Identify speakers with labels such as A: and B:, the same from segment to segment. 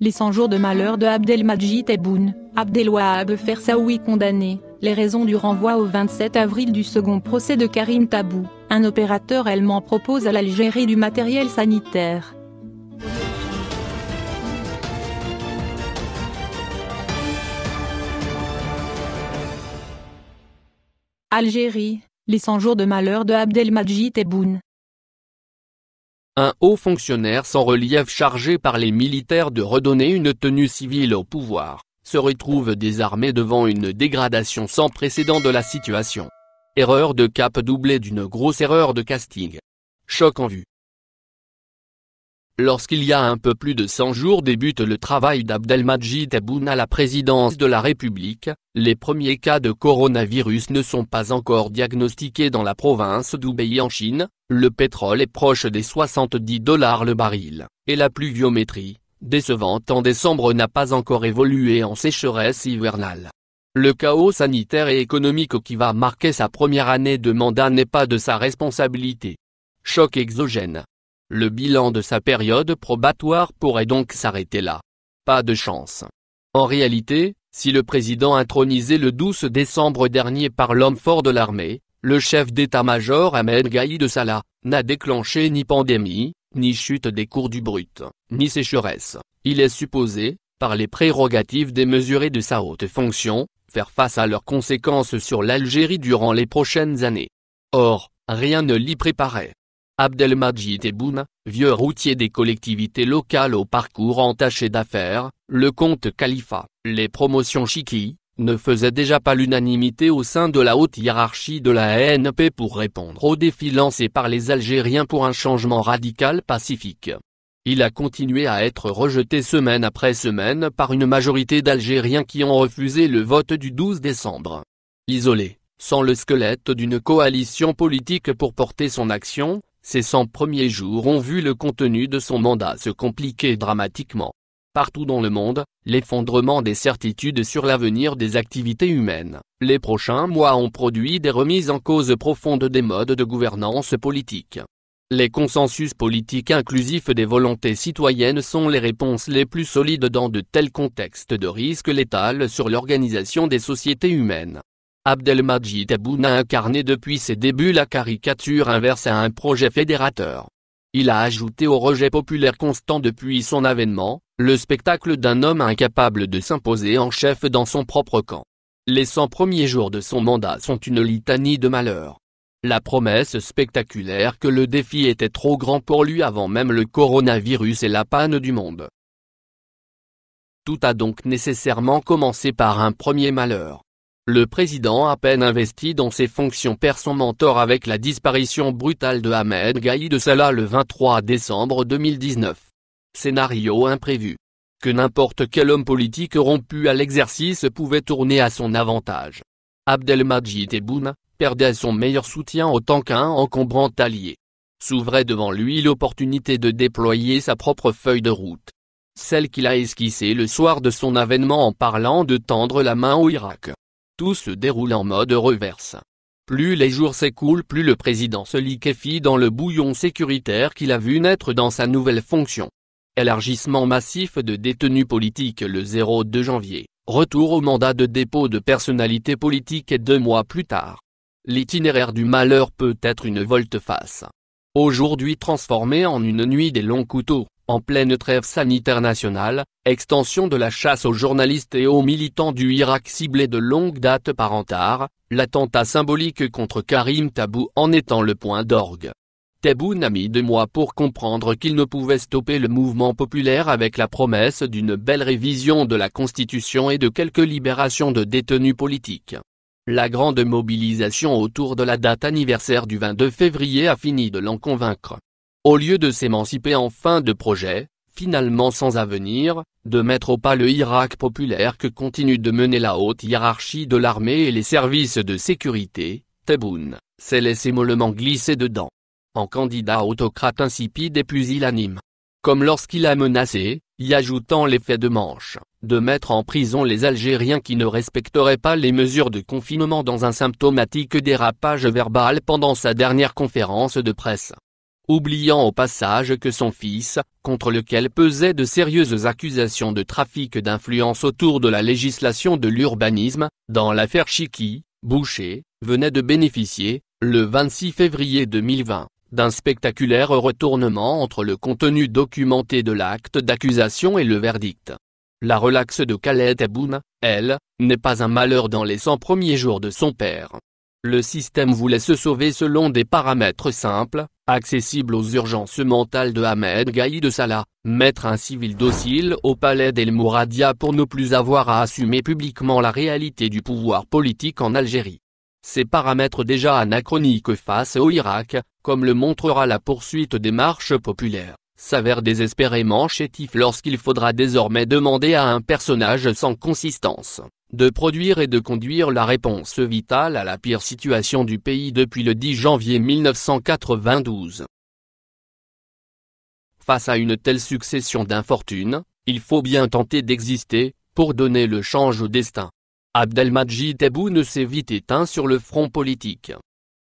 A: Les 100 jours de malheur de Abdelmadjid Tebboune, Abdelwahab Fersaoui condamné, les raisons du renvoi au 27 avril du second procès de Karim Tabou, un opérateur allemand propose à l'Algérie du matériel sanitaire. Algérie, les 100 jours de malheur de Abdelmajid Tebboune,
B: un haut fonctionnaire sans relief chargé par les militaires de redonner une tenue civile au pouvoir, se retrouve désarmé devant une dégradation sans précédent de la situation. Erreur de cap doublée d'une grosse erreur de casting. Choc en vue. Lorsqu'il y a un peu plus de 100 jours débute le travail d'Abdelmajid Tebboune à la présidence de la République, les premiers cas de coronavirus ne sont pas encore diagnostiqués dans la province d'Hubei en Chine, le pétrole est proche des 70 dollars le baril, et la pluviométrie, décevante en décembre n'a pas encore évolué en sécheresse hivernale. Le chaos sanitaire et économique qui va marquer sa première année de mandat n'est pas de sa responsabilité. Choc exogène. Le bilan de sa période probatoire pourrait donc s'arrêter là. Pas de chance. En réalité, si le président intronisé le 12 décembre dernier par l'homme fort de l'armée, le chef d'état-major Ahmed Gaïd Salah, n'a déclenché ni pandémie, ni chute des cours du brut, ni sécheresse, il est supposé, par les prérogatives démesurées de sa haute fonction, faire face à leurs conséquences sur l'Algérie durant les prochaines années. Or, rien ne l'y préparait. Abdelmajid Tebboune, vieux routier des collectivités locales au parcours entaché d'affaires, le comte Khalifa. Les promotions Chiki, ne faisaient déjà pas l'unanimité au sein de la haute hiérarchie de la N.P. pour répondre aux défis lancés par les Algériens pour un changement radical pacifique. Il a continué à être rejeté semaine après semaine par une majorité d'Algériens qui ont refusé le vote du 12 décembre. Isolé, sans le squelette d'une coalition politique pour porter son action, ces 100 premiers jours ont vu le contenu de son mandat se compliquer dramatiquement. Partout dans le monde, l'effondrement des certitudes sur l'avenir des activités humaines. Les prochains mois ont produit des remises en cause profondes des modes de gouvernance politique. Les consensus politiques inclusifs des volontés citoyennes sont les réponses les plus solides dans de tels contextes de risque létal sur l'organisation des sociétés humaines. Abdelmajid Abouna a incarné depuis ses débuts la caricature inverse à un projet fédérateur. Il a ajouté au rejet populaire constant depuis son avènement, le spectacle d'un homme incapable de s'imposer en chef dans son propre camp. Les 100 premiers jours de son mandat sont une litanie de malheurs. La promesse spectaculaire que le défi était trop grand pour lui avant même le coronavirus et la panne du monde. Tout a donc nécessairement commencé par un premier malheur. Le président à peine investi dans ses fonctions perd son mentor avec la disparition brutale de Ahmed Gaïd de Salah le 23 décembre 2019. Scénario imprévu. Que n'importe quel homme politique rompu à l'exercice pouvait tourner à son avantage. Abdelmajid Tebboune perdait son meilleur soutien autant qu'un encombrant allié. S'ouvrait devant lui l'opportunité de déployer sa propre feuille de route. Celle qu'il a esquissée le soir de son avènement en parlant de tendre la main au Irak. Tout se déroule en mode reverse. Plus les jours s'écoulent plus le président se liquéfie dans le bouillon sécuritaire qu'il a vu naître dans sa nouvelle fonction. Élargissement massif de détenus politiques le 02 janvier, retour au mandat de dépôt de personnalité politique deux mois plus tard. L'itinéraire du malheur peut être une volte-face. Aujourd'hui transformé en une nuit des longs couteaux, en pleine trêve sanitaire nationale, extension de la chasse aux journalistes et aux militants du Irak ciblés de longue date par Antar, l'attentat symbolique contre Karim Tabou en étant le point d'orgue. Tabou n'a mis deux mois pour comprendre qu'il ne pouvait stopper le mouvement populaire avec la promesse d'une belle révision de la Constitution et de quelques libérations de détenus politiques. La grande mobilisation autour de la date anniversaire du 22 février a fini de l'en convaincre au lieu de s'émanciper en fin de projet, finalement sans avenir, de mettre au pas le Irak populaire que continue de mener la haute hiérarchie de l'armée et les services de sécurité, Tebboune, s'est laissé mollement glisser dedans. En candidat autocrate insipide et pusillanime. Comme lorsqu'il a menacé, y ajoutant l'effet de manche, de mettre en prison les Algériens qui ne respecteraient pas les mesures de confinement dans un symptomatique dérapage verbal pendant sa dernière conférence de presse oubliant au passage que son fils, contre lequel pesaient de sérieuses accusations de trafic d'influence autour de la législation de l'urbanisme, dans l'affaire Chiki, Boucher, venait de bénéficier, le 26 février 2020, d'un spectaculaire retournement entre le contenu documenté de l'acte d'accusation et le verdict. La relaxe de Khaled Aboum, elle, n'est pas un malheur dans les 100 premiers jours de son père. Le système voulait se sauver selon des paramètres simples, accessible aux urgences mentales de Ahmed Gaïd Salah, mettre un civil docile au palais d'El Mouradia pour ne plus avoir à assumer publiquement la réalité du pouvoir politique en Algérie. Ces paramètres déjà anachroniques face au Irak, comme le montrera la poursuite des marches populaires, s'avère désespérément chétif lorsqu'il faudra désormais demander à un personnage sans consistance, de produire et de conduire la réponse vitale à la pire situation du pays depuis le 10 janvier 1992. Face à une telle succession d'infortunes, il faut bien tenter d'exister, pour donner le change au destin. Abdelmadjid Tebboune s'est vite éteint sur le front politique.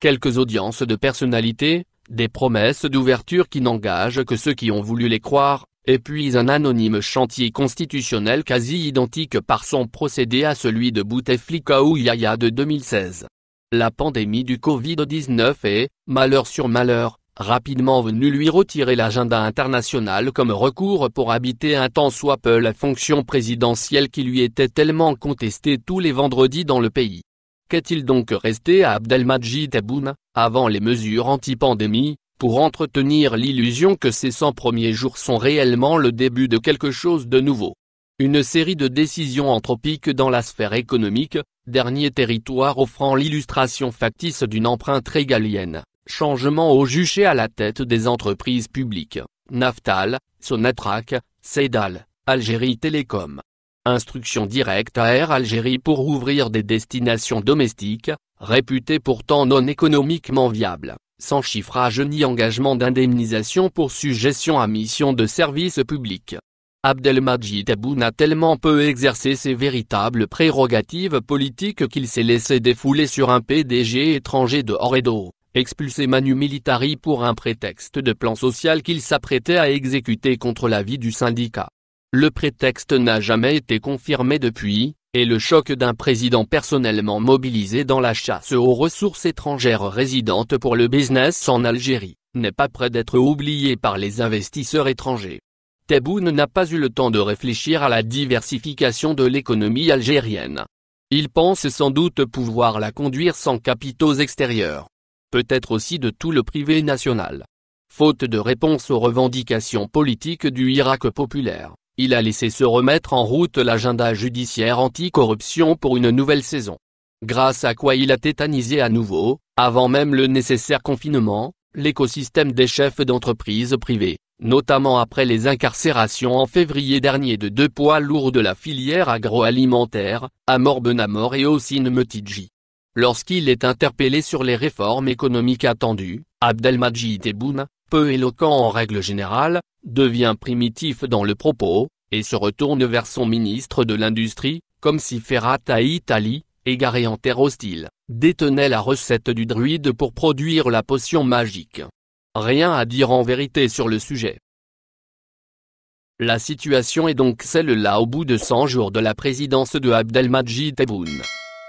B: Quelques audiences de personnalités, des promesses d'ouverture qui n'engagent que ceux qui ont voulu les croire, et puis un anonyme chantier constitutionnel quasi identique par son procédé à celui de Bouteflika ou Yaya de 2016. La pandémie du Covid-19 est, malheur sur malheur, rapidement venue lui retirer l'agenda international comme recours pour habiter un temps soit peu la fonction présidentielle qui lui était tellement contestée tous les vendredis dans le pays. Qu'est-il donc resté à Abdelmajid Tebboune avant les mesures anti-pandémie, pour entretenir l'illusion que ces 100 premiers jours sont réellement le début de quelque chose de nouveau. Une série de décisions anthropiques dans la sphère économique, dernier territoire offrant l'illustration factice d'une empreinte régalienne, changement au juché à la tête des entreprises publiques, Naftal, Sonatrach, Seydal, Algérie Télécom, Instruction directe à Air Algérie pour ouvrir des destinations domestiques, réputées pourtant non économiquement viables, sans chiffrage ni engagement d'indemnisation pour suggestion à mission de service public. Abdelmajid Aboun a tellement peu exercé ses véritables prérogatives politiques qu'il s'est laissé défouler sur un PDG étranger de Oredo, expulsé Manu Militari pour un prétexte de plan social qu'il s'apprêtait à exécuter contre l'avis du syndicat. Le prétexte n'a jamais été confirmé depuis, et le choc d'un président personnellement mobilisé dans la chasse aux ressources étrangères résidentes pour le business en Algérie, n'est pas près d'être oublié par les investisseurs étrangers. Tebboune n'a pas eu le temps de réfléchir à la diversification de l'économie algérienne. Il pense sans doute pouvoir la conduire sans capitaux extérieurs. Peut-être aussi de tout le privé national. Faute de réponse aux revendications politiques du Irak populaire. Il a laissé se remettre en route l'agenda judiciaire anti-corruption pour une nouvelle saison. Grâce à quoi il a tétanisé à nouveau, avant même le nécessaire confinement, l'écosystème des chefs d'entreprise privées, notamment après les incarcérations en février dernier de deux poids lourds de la filière agroalimentaire, Amor Benamor et Ossine Metidji. Lorsqu'il est interpellé sur les réformes économiques attendues, Abdelmajid Tebboune, éloquent en règle générale, devient primitif dans le propos, et se retourne vers son ministre de l'Industrie, comme si Ferrata Italie, égaré en terre hostile, détenait la recette du druide pour produire la potion magique. Rien à dire en vérité sur le sujet. La situation est donc celle-là au bout de 100 jours de la présidence de Abdelmajid Tebboune.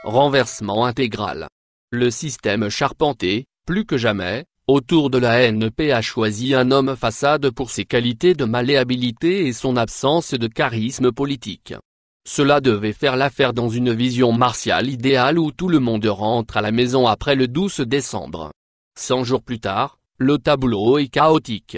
B: Renversement intégral. Le système charpenté, plus que jamais, Autour de la NP a choisi un homme façade pour ses qualités de malléabilité et son absence de charisme politique. Cela devait faire l'affaire dans une vision martiale idéale où tout le monde rentre à la maison après le 12 décembre. Cent jours plus tard, le tableau est chaotique.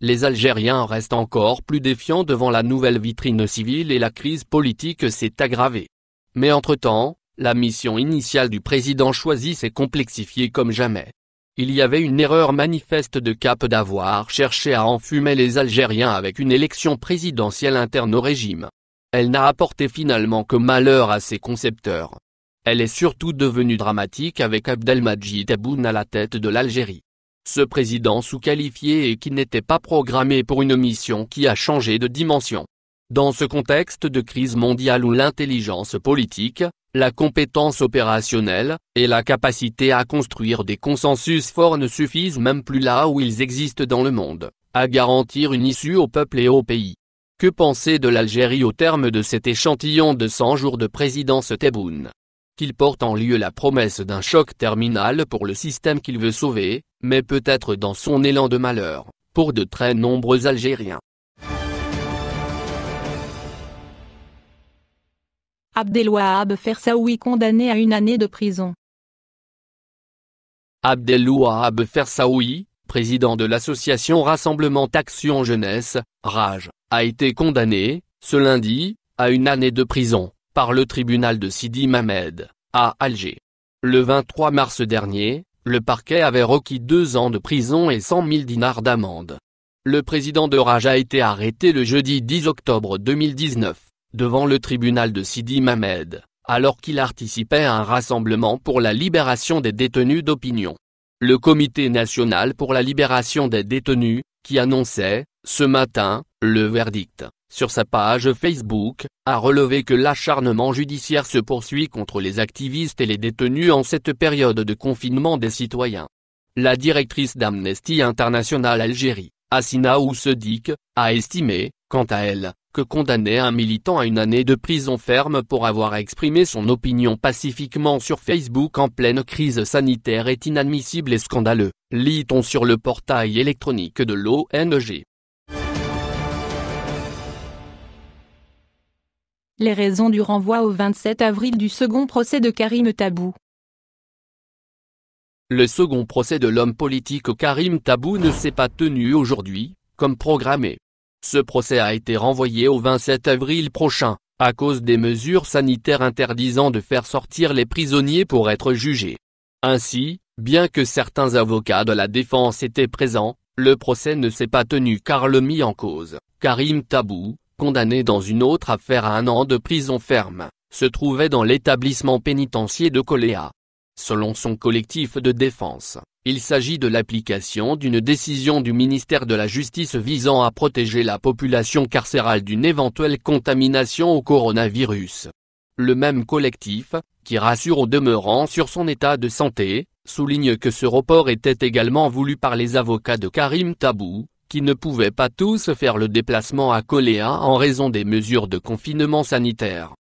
B: Les Algériens restent encore plus défiants devant la nouvelle vitrine civile et la crise politique s'est aggravée. Mais entre-temps, la mission initiale du président choisi s'est complexifiée comme jamais. Il y avait une erreur manifeste de cap d'avoir cherché à enfumer les Algériens avec une élection présidentielle interne au régime. Elle n'a apporté finalement que malheur à ses concepteurs. Elle est surtout devenue dramatique avec Abdelmajid Aboune à la tête de l'Algérie. Ce président sous-qualifié et qui n'était pas programmé pour une mission qui a changé de dimension. Dans ce contexte de crise mondiale où l'intelligence politique, la compétence opérationnelle, et la capacité à construire des consensus forts ne suffisent même plus là où ils existent dans le monde, à garantir une issue au peuple et au pays. Que penser de l'Algérie au terme de cet échantillon de 100 jours de présidence Tebboune Qu'il porte en lieu la promesse d'un choc terminal pour le système qu'il veut sauver, mais peut-être dans son élan de malheur, pour de très nombreux Algériens.
A: Abdelwahab Fersaoui condamné à une année de prison.
B: Abdelwahab Fersaoui, président de l'association Rassemblement Action Jeunesse, RAGE, a été condamné, ce lundi, à une année de prison, par le tribunal de Sidi Mamed, à Alger. Le 23 mars dernier, le parquet avait requis deux ans de prison et 100 000 dinars d'amende. Le président de RAGE a été arrêté le jeudi 10 octobre 2019 devant le tribunal de Sidi Mamed, alors qu'il participait à un rassemblement pour la libération des détenus d'opinion. Le Comité national pour la libération des détenus, qui annonçait, ce matin, le verdict, sur sa page Facebook, a relevé que l'acharnement judiciaire se poursuit contre les activistes et les détenus en cette période de confinement des citoyens. La directrice d'Amnesty International Algérie, Assina Oussedik, a estimé, quant à elle, que condamner un militant à une année de prison ferme pour avoir exprimé son opinion pacifiquement sur Facebook en pleine crise sanitaire est inadmissible et scandaleux, lit-on sur le portail électronique de l'ONG.
A: Les raisons du renvoi au 27 avril du second procès de Karim Tabou.
B: Le second procès de l'homme politique Karim Tabou ne s'est pas tenu aujourd'hui, comme programmé. Ce procès a été renvoyé au 27 avril prochain, à cause des mesures sanitaires interdisant de faire sortir les prisonniers pour être jugés. Ainsi, bien que certains avocats de la défense étaient présents, le procès ne s'est pas tenu car le mis en cause, Karim Tabou, condamné dans une autre affaire à un an de prison ferme, se trouvait dans l'établissement pénitentiaire de Coléa. Selon son collectif de défense, il s'agit de l'application d'une décision du ministère de la Justice visant à protéger la population carcérale d'une éventuelle contamination au coronavirus. Le même collectif, qui rassure au demeurant sur son état de santé, souligne que ce report était également voulu par les avocats de Karim Tabou, qui ne pouvaient pas tous faire le déplacement à Coléa en raison des mesures de confinement sanitaire.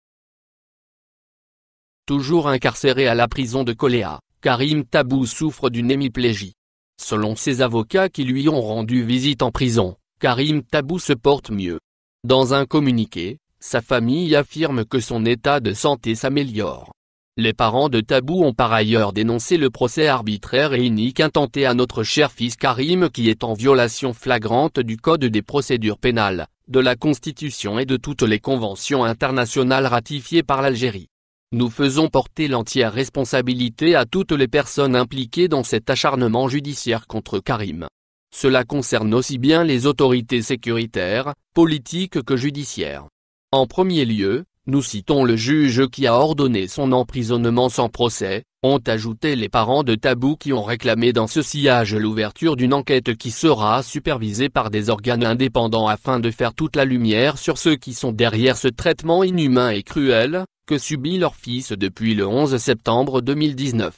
B: Toujours incarcéré à la prison de Coléa, Karim Tabou souffre d'une hémiplégie. Selon ses avocats qui lui ont rendu visite en prison, Karim Tabou se porte mieux. Dans un communiqué, sa famille affirme que son état de santé s'améliore. Les parents de Tabou ont par ailleurs dénoncé le procès arbitraire et unique intenté à notre cher fils Karim qui est en violation flagrante du Code des procédures pénales, de la Constitution et de toutes les conventions internationales ratifiées par l'Algérie. Nous faisons porter l'entière responsabilité à toutes les personnes impliquées dans cet acharnement judiciaire contre Karim. Cela concerne aussi bien les autorités sécuritaires, politiques que judiciaires. En premier lieu, nous citons le juge qui a ordonné son emprisonnement sans procès, ont ajouté les parents de Tabou qui ont réclamé dans ce sillage l'ouverture d'une enquête qui sera supervisée par des organes indépendants afin de faire toute la lumière sur ceux qui sont derrière ce traitement inhumain et cruel, que subit leur fils depuis le 11 septembre 2019.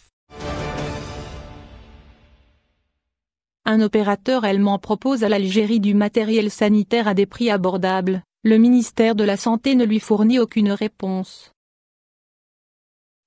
A: Un opérateur allemand propose à l'Algérie du matériel sanitaire à des prix abordables. Le ministère de la Santé ne lui fournit aucune réponse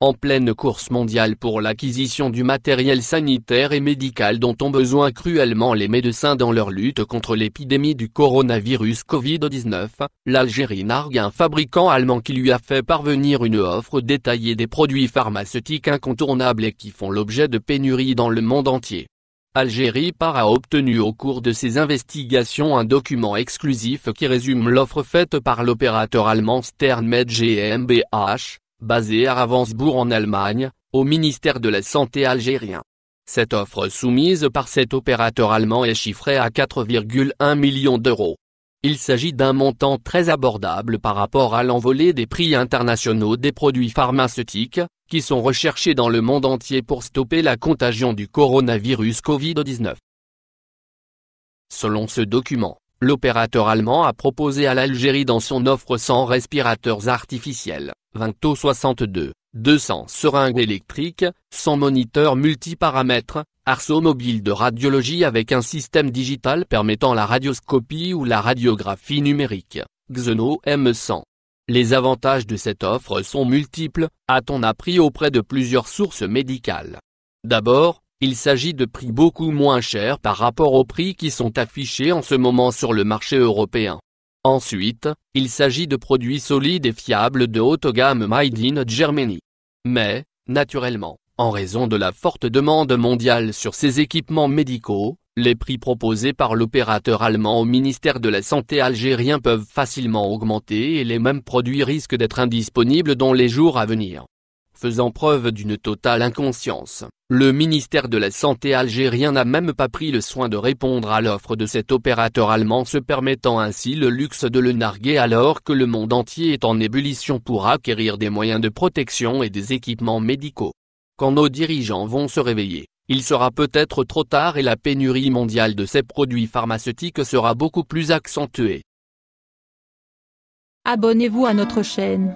B: en pleine course mondiale pour l'acquisition du matériel sanitaire et médical dont ont besoin cruellement les médecins dans leur lutte contre l'épidémie du coronavirus Covid-19, l'Algérie nargue un fabricant allemand qui lui a fait parvenir une offre détaillée des produits pharmaceutiques incontournables et qui font l'objet de pénuries dans le monde entier. Algérie Par a obtenu au cours de ses investigations un document exclusif qui résume l'offre faite par l'opérateur allemand Sternmed GmbH, basé à Ravensbourg en Allemagne, au ministère de la Santé algérien. Cette offre soumise par cet opérateur allemand est chiffrée à 4,1 millions d'euros. Il s'agit d'un montant très abordable par rapport à l'envolée des prix internationaux des produits pharmaceutiques, qui sont recherchés dans le monde entier pour stopper la contagion du coronavirus Covid-19. Selon ce document, L'opérateur allemand a proposé à l'Algérie dans son offre 100 respirateurs artificiels, 20 62, 200 seringues électriques, 100 moniteurs multiparamètres, arceaux mobile de radiologie avec un système digital permettant la radioscopie ou la radiographie numérique, Xeno M100. Les avantages de cette offre sont multiples, a-t-on appris auprès de plusieurs sources médicales. D'abord, il s'agit de prix beaucoup moins chers par rapport aux prix qui sont affichés en ce moment sur le marché européen. Ensuite, il s'agit de produits solides et fiables de haute gamme Made in Germany. Mais, naturellement, en raison de la forte demande mondiale sur ces équipements médicaux, les prix proposés par l'opérateur allemand au ministère de la Santé algérien peuvent facilement augmenter et les mêmes produits risquent d'être indisponibles dans les jours à venir faisant preuve d'une totale inconscience. Le ministère de la Santé algérien n'a même pas pris le soin de répondre à l'offre de cet opérateur allemand se permettant ainsi le luxe de le narguer alors que le monde entier est en ébullition pour acquérir des moyens de protection et des équipements médicaux. Quand nos dirigeants vont se réveiller, il sera peut-être trop tard et la pénurie mondiale de ces produits pharmaceutiques sera beaucoup plus accentuée.
A: Abonnez-vous à notre chaîne.